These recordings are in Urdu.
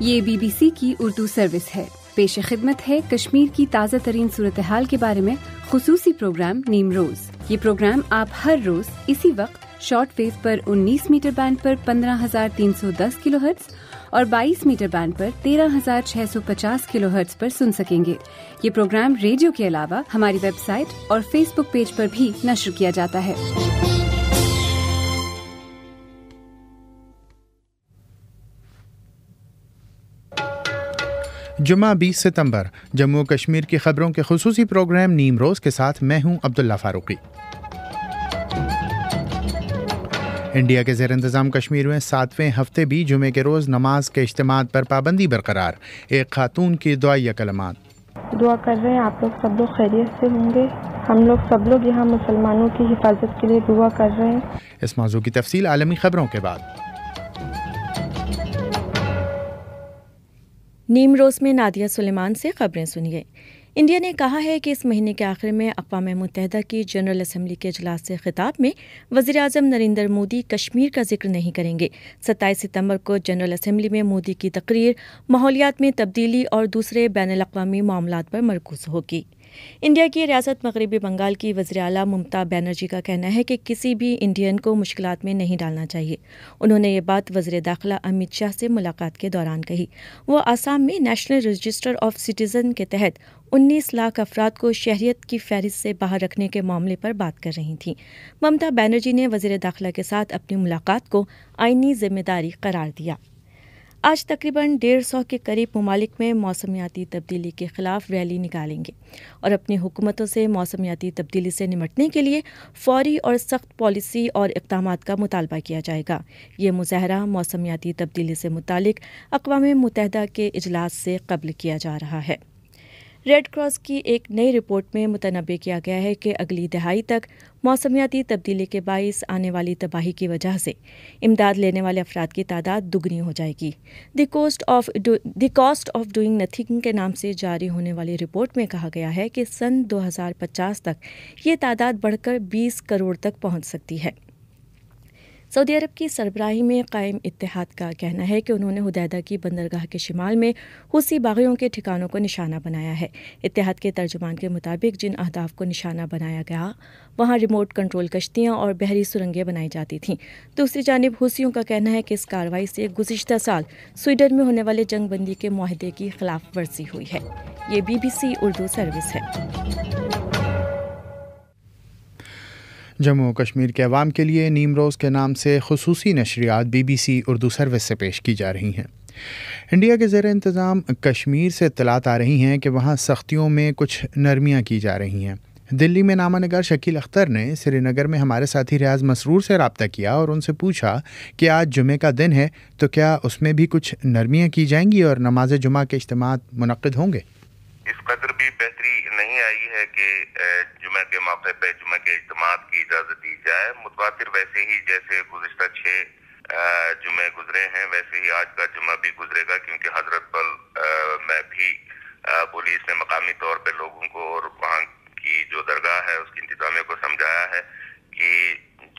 یہ بی بی سی کی اردو سروس ہے پیش خدمت ہے کشمیر کی تازہ ترین صورتحال کے بارے میں خصوصی پروگرام نیم روز یہ پروگرام آپ ہر روز اسی وقت شارٹ ویو پر انیس میٹر بینڈ پر پندرہ ہزار تین سو دس کلو ہرٹز اور بائیس میٹر بینڈ پر تیرہ ہزار چھ سو پچاس کلو ہرٹز پر سن سکیں گے یہ پروگرام ریڈیو کے علاوہ ہماری ویب سائٹ اور فیس بک پیج پر بھی نشر کیا جاتا ہے جمعہ بیس ستمبر جموں کشمیر کی خبروں کے خصوصی پروگرام نیم روز کے ساتھ میں ہوں عبداللہ فاروقی انڈیا کے زیر انتظام کشمیر میں ساتویں ہفتے بھی جمعے کے روز نماز کے اجتماعات پر پابندی برقرار ایک خاتون کی دعائیا کلمات دعا کر رہے ہیں آپ لوگ سب لوگ خیریت سے ہوں گے ہم لوگ سب لوگ یہاں مسلمانوں کی حفاظت کے لیے دعا کر رہے ہیں اس موضوع کی تفصیل عالمی خبروں کے بعد نیم روز میں نادیہ سلیمان سے خبریں سنیے انڈیا نے کہا ہے کہ اس مہینے کے آخر میں اقوام متحدہ کی جنرل اسمبلی کے اجلاس سے خطاب میں وزیر اعظم نریندر مودی کشمیر کا ذکر نہیں کریں گے ستائیس ستمبر کو جنرل اسمبلی میں مودی کی تقریر ماحولیات میں تبدیلی اور دوسرے بین الاقوامی معاملات پر مرکوز ہوگی انڈیا کی ریاست مغربی بنگال کی وزیر اعلیٰ ممتا بینرجی کا کہنا ہے کہ کسی بھی انڈین کو مشکلات میں نہیں ڈالنا چاہیے انہوں نے یہ بات وزیر داخلہ امت شاہ سے ملاقات کے دوران کہی وہ آسام میں نیشنل رجسٹر آف سٹیزن کے تحت انیس لاکھ افراد کو شہریت کی فہرست سے باہر رکھنے کے معاملے پر بات کر رہی تھیں ممتا بینرجی نے وزیر داخلہ کے ساتھ اپنی ملاقات کو آئینی ذمہ داری قرار دیا آج تقریباً ڈیڑھ سو کے قریب ممالک میں موسمیاتی تبدیلی کے خلاف ریلی نکالیں گے اور اپنی حکومتوں سے موسمیاتی تبدیلی سے نمٹنے کے لیے فوری اور سخت پالیسی اور اقدامات کا مطالبہ کیا جائے گا یہ مظاہرہ موسمیاتی تبدیلی سے متعلق اقوام متحدہ کے اجلاس سے قبل کیا جا رہا ہے ریڈ کراس کی ایک نئی رپورٹ میں متنوع کیا گیا ہے کہ اگلی دہائی تک موسمیاتی تبدیلی کے باعث آنے والی تباہی کی وجہ سے امداد لینے والے افراد کی تعداد دگنی ہو جائے گی the cost of the cost of doing nothing کے نام سے جاری ہونے والی رپورٹ میں کہا گیا ہے کہ سن دو ہزار پچاس تک یہ تعداد بڑھ کر بیس کروڑ تک پہنچ سکتی ہے سعودی عرب کی سربراہی میں قائم اتحاد کا کہنا ہے کہ انہوں نے ہدیدہ کی بندرگاہ کے شمال میں حوثی باغیوں کے ٹھکانوں کو نشانہ بنایا ہے اتحاد کے ترجمان کے مطابق جن اہداف کو نشانہ بنایا گیا وہاں ریموٹ کنٹرول کشتیاں اور بحری سرنگیں بنائی جاتی تھیں دوسری جانب حوثیوں کا کہنا ہے کہ اس کارروائی سے گزشتہ سال سویڈن میں ہونے والے جنگ بندی کے معاہدے کی خلاف ورزی ہوئی ہے یہ B B C Urdu service ہے جموں و کشمیر کے عوام کے لیے نیم روز کے نام سے خصوصی نشریات B B C Urdu service سے پیش کی جا رہی ہیں انڈیا کے زیر انتظام کشمیر سے اطلاعات آ رہی ہیں کہ وہاں سختیوں میں کچھ نرمیاں کی جا رہی ہیں دلی میں نامہ نگار شکیل اختر نے سری نگر میں ہمارے ساتھی ریاض مسرور سے رابطہ کیا اور ان سے پوچھا کہ آج جمعہ کا دن ہے تو کیا اس میں بھی کچھ نرمیاں کی جائیں گی اور نماز جمعہ کے اجتماعات منعقد ہوں گے اس قدر بھی بہتری نہیں آئی ہے کہ جمعہ کے اجتماعات کی اجازت دی جائے متواتر ویسے ہی جیسے گزشتہ چھ گزرے ہیں ویسے ہی آج کا جمعہ بھی گزرے گا کیونکہ حضرت بل میں بھی پولیس نے مقامی طور پہ لوگوں کو اور وہاں کی جو درگاہ ہے اس کی انتظامیہ کو سمجھایا ہے کہ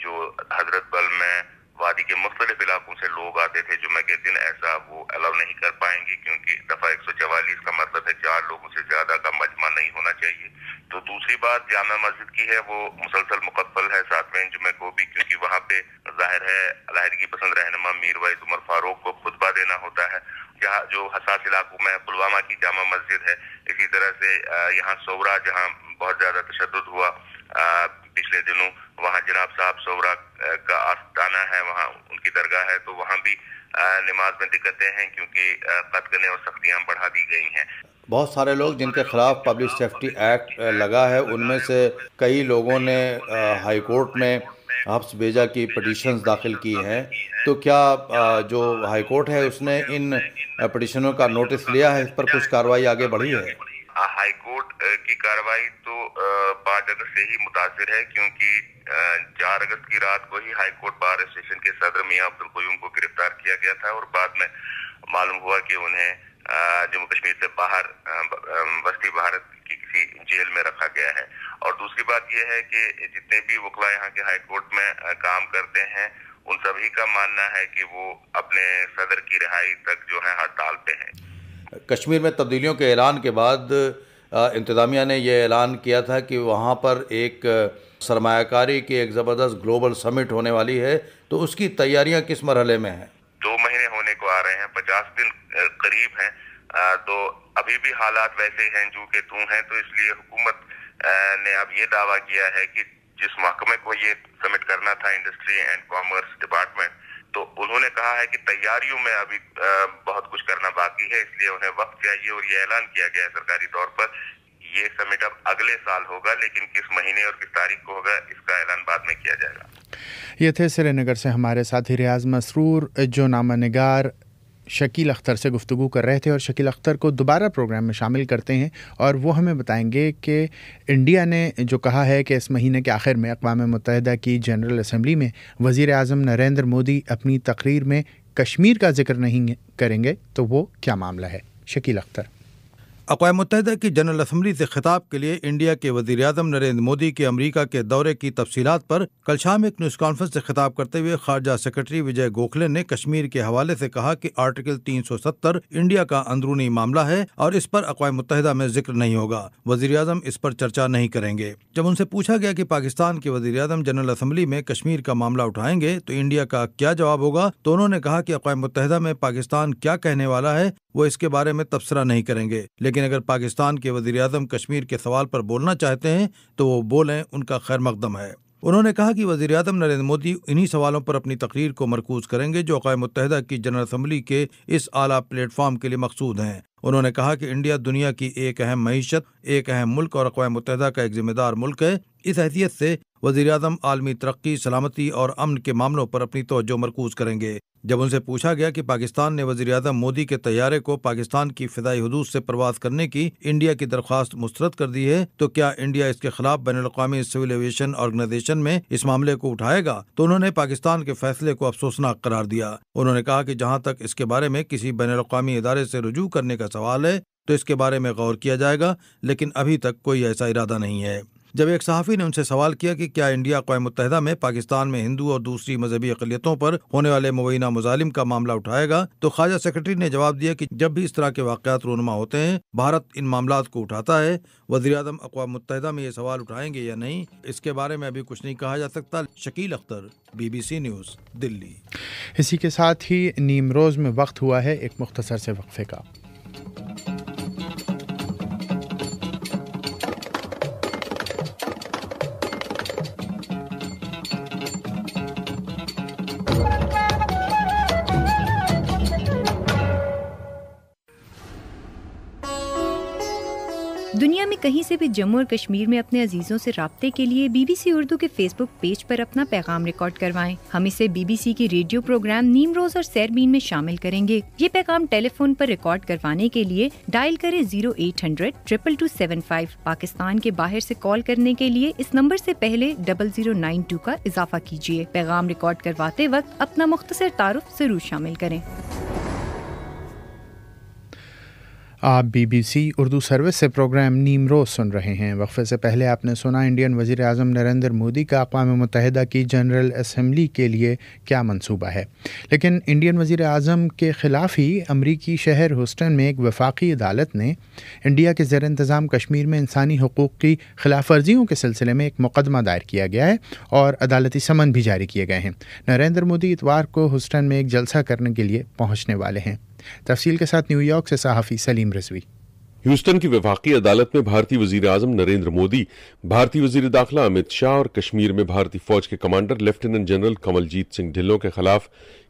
جو حضرت بل میں وادی کے مختلف علاقوں سے لوگ آتے تھے جمعہ کے دن ایسا الاؤ نہیں کر پائیں گے کیونکہ دفعہ ایک سو چوالیس کا مطلب ہے چار لوگوں سے زیادہ کا مجمع نہیں ہونا چاہیے تو دوسری بات جامع مسجد کی ہے وہ مسلسل مقبل ہے ساتویں جمعے کو بھی کیونکہ وہاں پہ ظاہر ہے علیحدگی پسند رہنما میر وائز عمر فاروق کو خطبہ دینا ہوتا ہے جہاں جو حساس علاقوں میں پلوامہ کی جامع مسجد ہے اسی طرح سے یہاں سورا جہاں بہت زیادہ تشدد ہوا پچھلے دنوں وہاں جناب صاحب سورا کا آستانہ ہے وہاں ان کی درگاہ ہے تو وہاں بھی نماز میں دقتیں ہیں کیونکہ اور سختیاں بڑھا دی گئی ہیں بہت سارے لوگ جن کے خلاف پبلک سیفٹی ایکٹ لگا ہے ان میں سے کئی لوگوں نے ہائی کورٹ میں حفظ بیجا کی پٹیشنز داخل کی ہیں تو کیا جو ہائی کورٹ ہے اس نے ان پٹیشنوں کا نوٹس لیا ہے اس پر کچھ کاروائی آگے بڑھی ہے ہائی کورٹ کی کاروائی تو پانچ اگست سے ہی متاثر ہے کیونکہ چار اگست کی رات کو ہی ہائی کورٹ بار اسٹیشن کے صدر میاں عبد القیوم کو گرفتار کیا گیا تھا اور بعد میں معلوم ہوا کہ انہیں جموں کشمیر سے باہر وسطی بھارت کی کسی جیل میں رکھا گیا ہے اور دوسری بات یہ ہے کہ جتنے بھی وکلا یہاں کے ہائی کورٹ میں کام کرتے ہیں ان سبھی کا ماننا ہے کہ وہ اپنے صدر کی رہائی تک جو ہے ہڑتال پہ ہیں کشمیر میں تبدیلیوں کے اعلان کے بعد انتظامیہ نے یہ اعلان کیا تھا کہ وہاں پر ایک سرمایہ کاری کی ایک زبردست گلوبل سمٹ ہونے والی ہے تو اس کی تیاریاں کس مرحلے میں ہیں دو مہینے ہونے کو آ رہے ہیں پچاس دن قریب ہیں تو ابھی بھی حالات ویسے ہیں جو کہ تو ہیں تو اس لیے حکومت نے اب یہ دعویٰ کیا ہے کہ جس محکمے کو یہ سمٹ کرنا تھا انڈسٹری اینڈ کامرس ڈپارٹمنٹ تو انہوں نے کہا ہے کہ تیاریوں میں ابھی بہت کچھ کرنا باقی ہے اس لیے انہیں وقت چاہیے اور یہ اعلان کیا گیا ہے سرکاری طور پر یہ سمٹ اب اگلے سال ہوگا لیکن کس مہینے اور کس تاریخ کو ہوگا اس کا اعلان بعد میں کیا جائے گا یہ تھے سری نگر سے ہمارے ساتھی ریاض مسرور جو نامہ نگار شکیل اختر سے گفتگو کر رہے تھے اور شکیل اختر کو دوبارہ پروگرام میں شامل کرتے ہیں اور وہ ہمیں بتائیں گے کہ انڈیا نے جو کہا ہے کہ اس مہینے کے آخر میں اقوام متحدہ کی جنرل اسمبلی میں وزیر اعظم نریندر مودی اپنی تقریر میں کشمیر کا ذکر نہیں کریں گے تو وہ کیا معاملہ ہے شکیل اختر اقوام متحدہ کی جنرل اسمبلی سے خطاب کے لیے انڈیا کے وزیر اعظم نریندر مودی کے امریکہ کے دورے کی تفصیلات پر کل شام ایک نیوز کانفرنس سے خطاب کرتے ہوئے خارجہ سیکرٹری وجے گوکھلے نے کشمیر کے حوالے سے کہا کہ آرٹیکل تین سو ستر انڈیا کا اندرونی معاملہ ہے اور اس پر اقوام متحدہ میں ذکر نہیں ہوگا وزیر اعظم اس پر چرچا نہیں کریں گے جب ان سے پوچھا گیا کہ پاکستان کے وزیر اعظم جنرل اسمبلی میں کشمیر کا معاملہ اٹھائیں گے تو انڈیا کا کیا جواب ہوگا تو انہوں نے کہا کہ اقوام متحدہ میں پاکستان کیا کہنے والا ہے وہ اس کے بارے میں تبصرہ نہیں کریں گے لیکن لیکن اگر پاکستان کے وزیر اعظم کشمیر کے سوال پر بولنا چاہتے ہیں تو وہ بولیں ان کا خیر مقدم ہے انہوں نے کہا کہ وزیر اعظم نریندر مودی انہی سوالوں پر اپنی تقریر کو مرکوز کریں گے جو اقوام متحدہ کی جنرل اسمبلی کے اس اعلیٰ پلیٹ فارم کے لیے مقصود ہیں انہوں نے کہا کہ انڈیا دنیا کی ایک اہم معیشت ایک اہم ملک اور اقوام متحدہ کا ایک ذمہ دار ملک ہے اس حیثیت سے وزیر اعظم عالمی ترقی سلامتی اور امن کے معاملوں پر اپنی توجہ مرکوز کریں گے جب ان سے پوچھا گیا کہ پاکستان نے وزیر اعظم مودی کے طیارے کو پاکستان کی فضائی حدود سے پرواز کرنے کی انڈیا کی درخواست مسترد کر دی ہے تو کیا انڈیا اس کے خلاف بین الاقوامی سول ایویشن آرگنائزیشن میں اس معاملے کو اٹھائے گا تو انہوں نے پاکستان کے فیصلے کو افسوسناک قرار دیا انہوں نے کہا کہ جہاں تک اس کے بارے میں کسی بین الاقوامی ادارے سے رجوع کرنے کا سوال ہے تو اس کے بارے میں غور کیا جائے گا لیکن ابھی تک کوئی ایسا ارادہ نہیں ہے جب ایک صحافی نے ان سے سوال کیا کہ کیا انڈیا اقوام متحدہ میں پاکستان میں ہندو اور دوسری مذہبی اقلیتوں پر ہونے والے مبینہ مظالم کا معاملہ اٹھائے گا تو خواجہ سیکرٹری نے جواب دیا کہ جب بھی اس طرح کے واقعات رونما ہوتے ہیں بھارت ان معاملات کو اٹھاتا ہے وزیر اعظم اقوام متحدہ میں یہ سوال اٹھائیں گے یا نہیں اس کے بارے میں ابھی کچھ نہیں کہا جا سکتا Shakeel Akhtar B B C news Delhi اسی کے ساتھ ہی نیم روز میں وقت ہوا ہے ایک مختصر سے وقفے کا کہیں سے بھی جموں اور کشمیر میں اپنے عزیزوں سے رابطے کے لیے بی بی سی اردو کے فیس بک پیج پر اپنا پیغام ریکارڈ کروائیں ہم اسے بی بی سی کی ریڈیو پروگرام نیم روز اور سیربین میں شامل کریں گے یہ پیغام ٹیلی فون پر ریکارڈ کروانے کے لیے ڈائل کریں zero eight hundred triple two seven five Pakistan کے باہر سے کال کرنے کے لیے اس نمبر سے پہلے ڈبل زیرو نائن ٹو کا اضافہ کیجیے پیغام ریکارڈ کرواتے وقت اپنا مختصر تعارف ضرور شامل کریں آپ B B C Urdu service سے پروگرام نیم روز سن رہے ہیں وقفے سے پہلے آپ نے سنا انڈین وزیر اعظم نریندر مودی کا اقوام متحدہ کی جنرل اسمبلی کے لیے کیا منصوبہ ہے لیکن انڈین وزیر اعظم کے خلاف ہی امریکی شہر ہوسٹن میں ایک وفاقی عدالت نے انڈیا کے زیر انتظام کشمیر میں انسانی حقوق کی خلاف ورزیوں کے سلسلے میں ایک مقدمہ دائر کیا گیا ہے اور عدالتی سمن بھی جاری کیے گئے ہیں نریندر مودی اتوار کو ہوسٹن میں ایک جلسہ کرنے کے لیے پہنچنے والے ہیں تفصیل کے ساتھ نیو یارک سے صحافی سلیم رضوی ہیوسٹن کی وفاقی عدالت میں بھارتی وزیر اعظم نریندر مودی بھارتی وزیر داخلہ امت شاہ اور کشمیر میں بھارتی فوج کے کمانڈر لیفٹیننٹ جنرل کمل جیت سنگھ ڈھلوں کے خلاف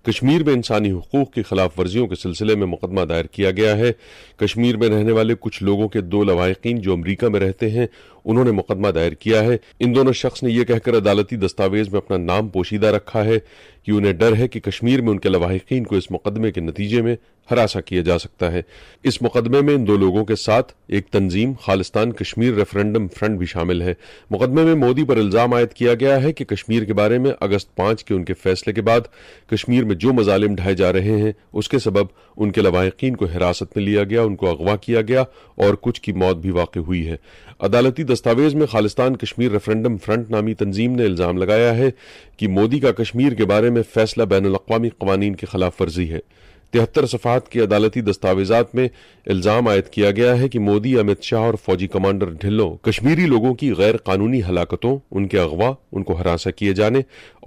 کشمیر میں انسانی حقوق کی خلاف ورزیوں کے سلسلے میں مقدمہ دائر کیا گیا ہے کشمیر میں رہنے والے کچھ لوگوں کے دو لواحقین جو امریکہ میں رہتے ہیں انہوں نے مقدمہ دائر کیا ہے ان دونوں شخص نے یہ کہہ کر عدالتی دستاویز میں اپنا نام پوشیدہ رکھا ہے کہ انہیں ڈر ہے کہ کشمیر میں ان کے لواحقین کو اس مقدمے کے نتیجے میں ہراساں کیا جا سکتا ہے اس مقدمے میں ان دو لوگوں کے ساتھ ایک تنظیم خالستان کشمیر ریفرنڈم فرنٹ بھی شامل ہے مقدمے میں مودی پر الزام عائد کیا گیا ہے کہ کشمیر کے بارے میں اگست پانچ کے ان کے فیصلے کے بعد کشمیر میں جو مظالم ڈھائے جا رہے ہیں اس کے سبب ان کے لوائقین کو حراست میں لیا گیا ان کو اغوا کیا گیا اور کچھ کی موت بھی واقع ہوئی ہے عدالتی دستاویز میں خالستان کشمیر ریفرنڈم فرنٹ نامی تنظیم نے الزام لگایا ہے کہ مودی کا کشمیر کے بارے میں فیصلہ بین الاقوامی قوانین کے خلاف ورزی ہے تہتر صفحات کی عدالتی دستاویزات میں الزام عائد کیا گیا ہے کہ مودی امت شاہ اور فوجی کمانڈر ڈھلو کشمیری لوگوں کی غیر قانونی ہلاکتوں ان کے اغوا ان کو ہراساں کیے جانے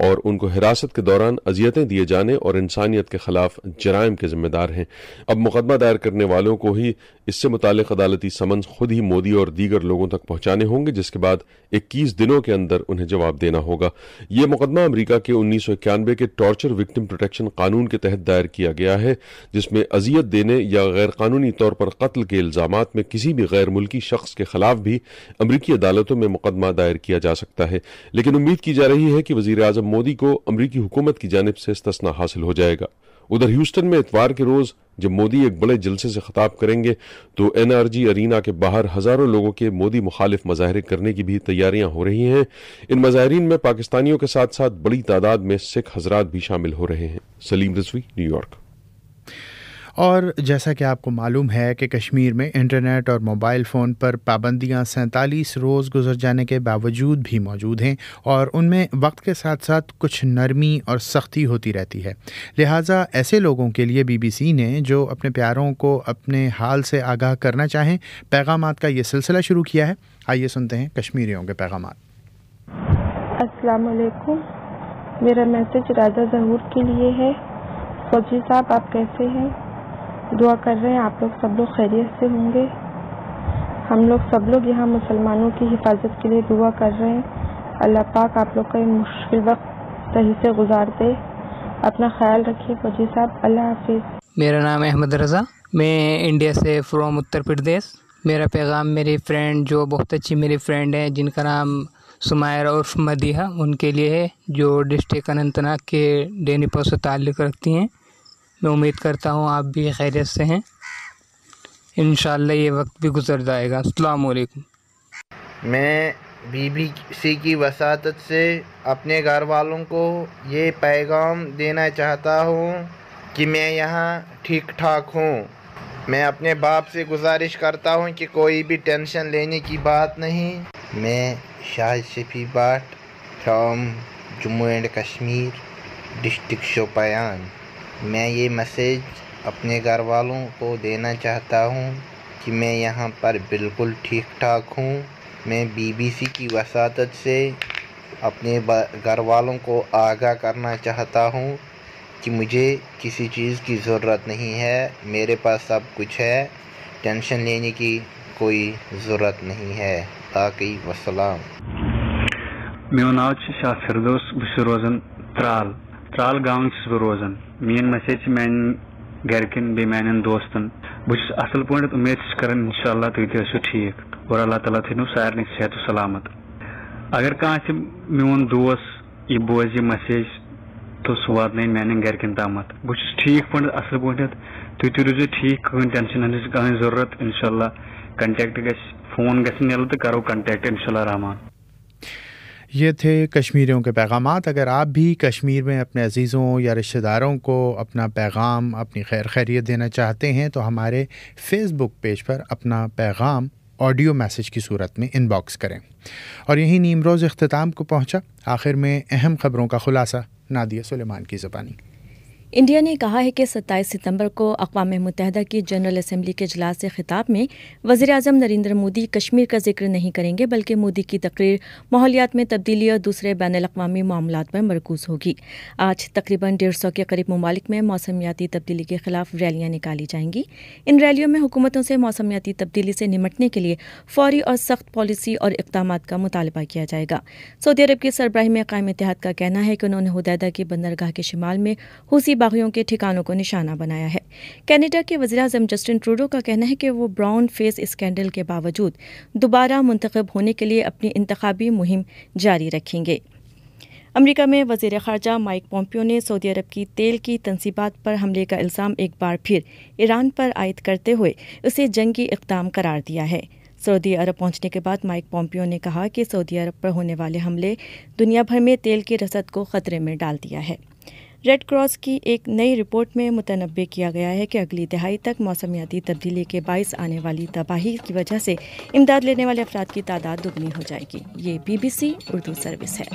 اور ان کو حراست کے دوران اذیتیں دیے جانے اور انسانیت کے خلاف جرائم کے ذمہ دار ہیں اب مقدمہ دائر کرنے والوں کو ہی اس سے متعلق عدالتی سمنز خود ہی مودی اور دیگر لوگوں تک پہنچانے ہوں گے جس کے بعد اکیس دنوں کے اندر انہیں جواب دینا ہوگا یہ مقدمہ امریکہ کے انیس سو اکیانوے کے ٹارچر وکٹم پروٹیکشن قانون کے تحت دائر کیا گیا ہے جس میں اذیت دینے یا غیر قانونی طور پر قتل کے الزامات میں کسی بھی غیر ملکی شخص کے خلاف بھی امریکی عدالتوں میں مقدمہ دائر کیا جا سکتا ہے لیکن امید کی جا رہی ہے کہ وزیر اعظم مودی کو امریکی حکومت کی جانب سے استثنا حاصل ہو جائے گا ادھر ہیوسٹن میں اتوار کے روز جب مودی ایک بڑے جلسے سے خطاب کریں گے تو این آر جی ارینا کے باہر ہزاروں لوگوں کے مودی مخالف مظاہرے کرنے کی بھی تیاریاں ہو رہی ہیں ان مظاہرین میں پاکستانیوں کے ساتھ ساتھ بڑی تعداد میں سکھ حضرات بھی شامل ہو رہے ہیں سلیم رسوی نیو یارک اور جیسا کہ آپ کو معلوم ہے کہ کشمیر میں انٹرنیٹ اور موبائل فون پر پابندیاں سینتالیس روز گزر جانے کے باوجود بھی موجود ہیں اور ان میں وقت کے ساتھ ساتھ کچھ نرمی اور سختی ہوتی رہتی ہے لہٰذا ایسے لوگوں کے لیے بی بی سی نے جو اپنے پیاروں کو اپنے حال سے آگاہ کرنا چاہیں پیغامات کا یہ سلسلہ شروع کیا ہے آئیے سنتے ہیں کشمیریوں کے پیغامات السلام علیکم میرا میسج راجہ ظہور کے لیے ہے فوجی صاحب آپ کیسے ہیں دعا کر رہے ہیں آپ لوگ سب لوگ خیریت سے ہوں گے ہم لوگ سب لوگ یہاں مسلمانوں کی حفاظت کے لیے دعا کر رہے ہیں اللہ پاک آپ لوگ کا یہ مشکل وقت صحیح سے گزارتے اپنا خیال رکھیے فوجی صاحب اللہ حافظ میرا نام احمد رضا میں انڈیا سے فروم اتر پردیش میرا پیغام میری فرینڈ جو بہت اچھی میری فرینڈ ہیں جن کا نام سمائر عرف مدیحہ ان کے لیے ہے جو ڈسٹرکٹ اننت ناگ کے ڈینی پور سے تعلق رکھتی ہیں میں امید کرتا ہوں آپ بھی خیریت سے ہیں انشاءاللہ یہ وقت بھی گزر جائے گا السلام علیکم میں بی بی سی کی وساطت سے اپنے گھر والوں کو یہ پیغام دینا چاہتا ہوں کہ میں یہاں ٹھیک ٹھاک ہوں میں اپنے باپ سے گزارش کرتا ہوں کہ کوئی بھی ٹینشن لینے کی بات نہیں میں Shahid Shafi Bhat from Jammu and Kashmir district Shopian میں یہ میسیج اپنے گھر والوں کو دینا چاہتا ہوں کہ میں یہاں پر بالکل ٹھیک ٹھاک ہوں میں بی بی سی کی وساطت سے اپنے گھر والوں کو آگاہ کرنا چاہتا ہوں کہ مجھے کسی چیز کی ضرورت نہیں ہے میرے پاس سب کچھ ہے ٹینشن لینے کی کوئی ضرورت نہیں ہے باقی وسلام میون نام شاہ فردوس بشروزن ترال ترال گاؤں چھس بہ روزان مین میسیج کی میان بی میان دوستن بس اصل پاٹھا امید ان اِنشاء اللہ تر ٹھیک اور اللہ تعالیٰ تھو سارے صحت و سلامت اگر کس مو دس یہ بوز یہ مسیج تو سہ وات مان گرکن گرک تام بس ٹھیک پہ اصل تھی تھی روز ٹھیک کہیں ٹینشن ہن کہیں ضرورت شاء اللہ کنٹ گون گھن یل تو ان شاء اللہ رحمان یہ تھے کشمیریوں کے پیغامات اگر آپ بھی کشمیر میں اپنے عزیزوں یا رشتہ داروں کو اپنا پیغام اپنی خیر خیریت دینا چاہتے ہیں تو ہمارے فیس بک پیج پر اپنا پیغام آڈیو میسج کی صورت میں ان باکس کریں اور یہی نیم روز اختتام کو پہنچا آخر میں اہم خبروں کا خلاصہ نادیہ سلیمان کی زبانی انڈیا نے کہا ہے کہ ستائیس ستمبر کو اقوام متحدہ کی جنرل اسمبلی کے اجلاس سے خطاب میں وزیر اعظم نریندر مودی کشمیر کا ذکر نہیں کریں گے بلکہ مودی کی تقریر ماحولیات میں تبدیلی اور دوسرے بین الاقوامی معاملات پر مرکوز ہوگی آج تقریباً ڈیڑھ سو کے قریب ممالک میں موسمیاتی تبدیلی کے خلاف ریلیاں نکالی جائیں گی ان ریلیوں میں حکومتوں سے موسمیاتی تبدیلی سے نمٹنے کے لیے فوری اور سخت پالیسی اور اقدامات کا مطالبہ کیا جائے گا سعودی عرب کے سربراہ قائم اتحاد کا کہنا ہے کہ انہوں نے کی بندرگاہ کے شمال میں حوثی باغیوں کے ٹھکانوں کو نشانہ بنایا ہے کینیڈا کے جسٹن ٹروڈو کا کہنا ہے کہ وہ براؤن فیس اسکینڈل کے باوجود دوبارہ منتخب ہونے کے لیے اپنی انتخابی مہم جاری رکھیں گے امریکہ میں وزیر خارجہ مائک پومپیو نے سعودی عرب کی تیل کی تنصیبات پر حملے کا الزام ایک بار پھر ایران پر عائد کرتے ہوئے اسے جنگی اقدام قرار دیا ہے سعودی عرب پہنچنے کے بعد مائک پومپیو نے کہا کہ سعودی عرب پر ہونے والے حملے دنیا بھر میں تیل کی رسد کو خطرے میں ڈال دیا ہے ریڈ کراس کی ایک نئی رپورٹ میں متنبع کیا گیا ہے کہ اگلی دہائی تک موسمیاتی تبدیلی کے باعث آنے والی تباہی کی وجہ سے امداد لینے والے افراد کی تعداد دگنی ہو جائے گی یہ B B C Urdu service ہے